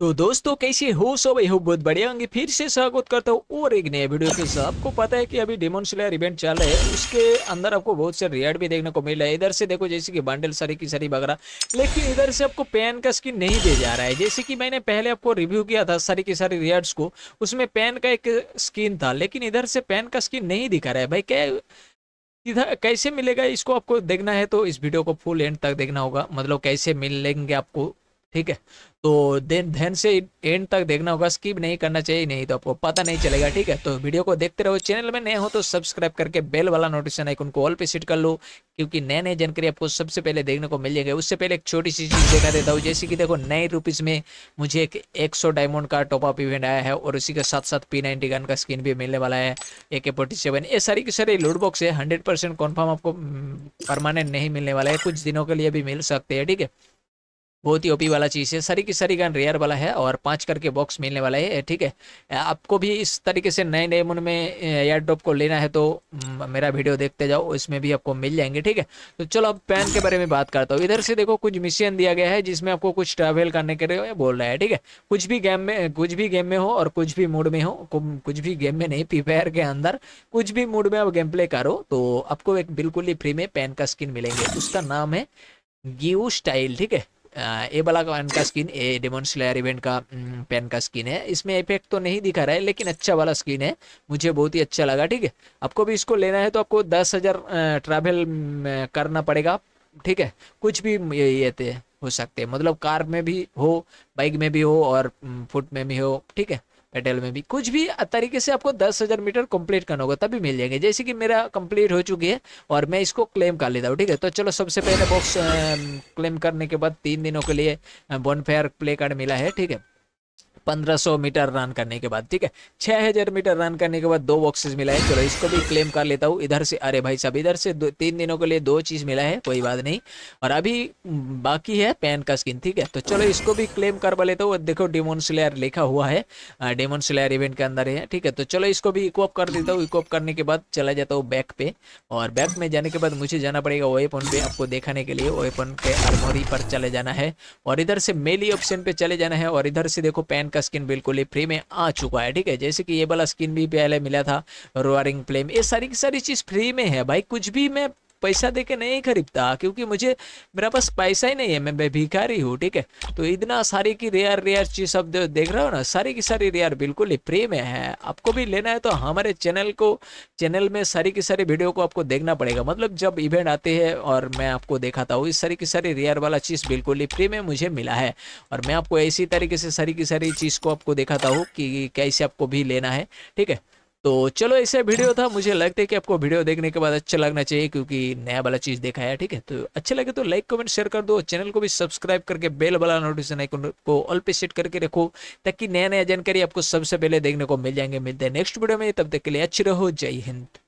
तो दोस्तों कैसे हो सब हो बहुत बढ़िया होंगे फिर से स्वागत करता हूँ और एक नए वीडियो के साथ आपको पता है कि अभी डेमोन स्लेयर इवेंट चल रहा है उसके अंदर आपको बहुत से रियड भी देखने को मिल रहा है इधर से देखो जैसे कि बंडल सारी की सारी बगरा लेकिन इधर से आपको पेन का स्किन नहीं दे जा रहा है जैसे कि मैंने पहले आपको रिव्यू किया था सारी की सारी रियड्स को उसमें पेन का एक स्किन था लेकिन इधर से पेन का स्किन नहीं दिखा रहा है भाई क्या इधर कैसे मिलेगा इसको आपको देखना है तो इस वीडियो को फुल एंड तक देखना होगा मतलब कैसे मिलेंगे आपको ठीक है तो देन ध्यान से एंड तक देखना होगा स्किप नहीं करना चाहिए नहीं तो आपको पता नहीं चलेगा ठीक है तो वीडियो को देखते रहो चैनल में नए हो तो सब्सक्राइब करके बेल वाला नोटिफिकेशन आइकन को ऑल पे सेट कर लो क्योंकि नए नए जानकारी आपको सबसे पहले देखने को मिल जाएगा उससे पहले एक छोटी सी चीज़ देखा देता हूँ जैसे कि देखो नए रुपीज़ में मुझे एक एक सौ डायमंड का टॉपअप इवेंट आया है और उसी के साथ साथ पी नाइनटी गन का स्किन भी मिलने वाला है ए के फोर्टी सेवन ये सारी की सारी लूट बॉक्स है हंड्रेड परसेंट कॉन्फर्म आपको परमानेंट हम्म, नहीं मिलने वाला है कुछ दिनों के लिए भी मिल सकते हैं ठीक है बहुत ही ओपी वाला चीज़ है सारी की सारी गन रेयर वाला है और पाँच करके बॉक्स मिलने वाला है ठीक है आपको भी इस तरीके से नए नए मुन में एयर ड्रॉप को लेना है तो मेरा वीडियो देखते जाओ इसमें भी आपको मिल जाएंगे ठीक है तो चलो अब पैन के बारे में बात करता हूँ इधर से देखो कुछ मिशन दिया गया है जिसमें आपको कुछ ट्रैवल करने के लिए बोल रहा है ठीक है कुछ भी गेम में कुछ भी गेम में हो और कुछ भी मूड में हो कुछ भी गेम में नहीं प्रीपेयर फायर के अंदर कुछ भी मूड में आप गेम प्ले करो तो आपको एक बिल्कुल ही फ्री में पैन का स्किन मिलेंगे उसका नाम है गिव स्टाइल ठीक है ये वाला वन का skin a demon slayer event का पेन हम्म, का स्किन है इसमें इफेक्ट तो नहीं दिखा रहा है लेकिन अच्छा वाला स्किन है मुझे बहुत ही अच्छा लगा ठीक है आपको भी इसको लेना है तो आपको दस हज़ार ट्रैवल करना पड़ेगा ठीक है कुछ भी ये थे हो सकते हैं मतलब कार में भी हो बाइक में भी हो और फुट हम्म, में भी हो ठीक है एटेल में भी कुछ भी तरीके से आपको दस हज़ार मीटर कंप्लीट करना होगा तभी मिल जाएंगे जैसे कि मेरा कंप्लीट हो चुकी है और मैं इसको क्लेम कर लेता हूँ ठीक है तो चलो सबसे पहले बॉक्स क्लेम करने के बाद तीन दिनों के लिए बॉनफेयर प्ले कार्ड मिला है ठीक है 1500 मीटर रन करने के बाद ठीक है 6000 मीटर रन करने के बाद दो बॉक्सेस मिला है चलो इसको भी क्लेम कर लेता हूँ इधर से अरे भाई साहब इधर से दो तीन दिनों के लिए दो चीज़ मिला है कोई बात नहीं और अभी बाकी है पैन का स्किन ठीक है तो चलो इसको भी क्लेम करवा लेता हूँ देखो डेमोन स्लेयर लिखा हुआ है डेमोन स्लेयर इवेंट के अंदर है ठीक है तो चलो इसको भी इक्वअप कर देता हूँ इक्वअप करने के बाद चला जाता हूँ बैक पे और बैक में जाने के बाद मुझे जाना पड़ेगा वेपन पे आपको दिखाने के लिए वेपन के आर्मोरी पर चले जाना है और इधर से मेली ऑप्शन पे चले जाना है और इधर से देखो पैन का स्किन बिल्कुल ही फ्री में आ चुका है ठीक है जैसे कि ये वाला स्किन भी पहले मिला था रोअरिंग फ्लेम ये सारी की सारी चीज़ फ्री में है भाई कुछ भी मैं पैसा देके नहीं खरीदता क्योंकि मुझे मेरा पास पैसा ही नहीं है मैं भिखारी हूँ ठीक है तो इतना सारी की रेयर रेयर चीज सब देख रहे हो ना सारी की सारी रेयर बिल्कुल ही फ्री में है आपको भी लेना है तो हमारे चैनल को चैनल में सारी की सारी वीडियो को आपको देखना पड़ेगा मतलब जब इवेंट आते हैं और मैं आपको देखाता हूँ इस सारी की सारी रेयर वाला चीज़ बिल्कुल ही फ्री में मुझे मिला है और मैं आपको ऐसी तरीके से सारी की सारी चीज़ को आपको देखाता हूँ कि कैसे आपको भी लेना है ठीक है तो चलो ऐसा वीडियो था मुझे लगता है कि आपको वीडियो देखने के बाद अच्छा लगना चाहिए क्योंकि नया वाला चीज़ देखा है ठीक है तो अच्छा लगे तो लाइक कमेंट शेयर कर दो चैनल को भी सब्सक्राइब करके बेल वाला नोटिफिकेशन आइकन को ऑल पे सेट करके रखो ताकि नया नया जानकारी आपको सबसे पहले देखने को मिल जाएंगे मिलते हैं नेक्स्ट वीडियो में तब तक के लिए अच्छी रहो जय हिंद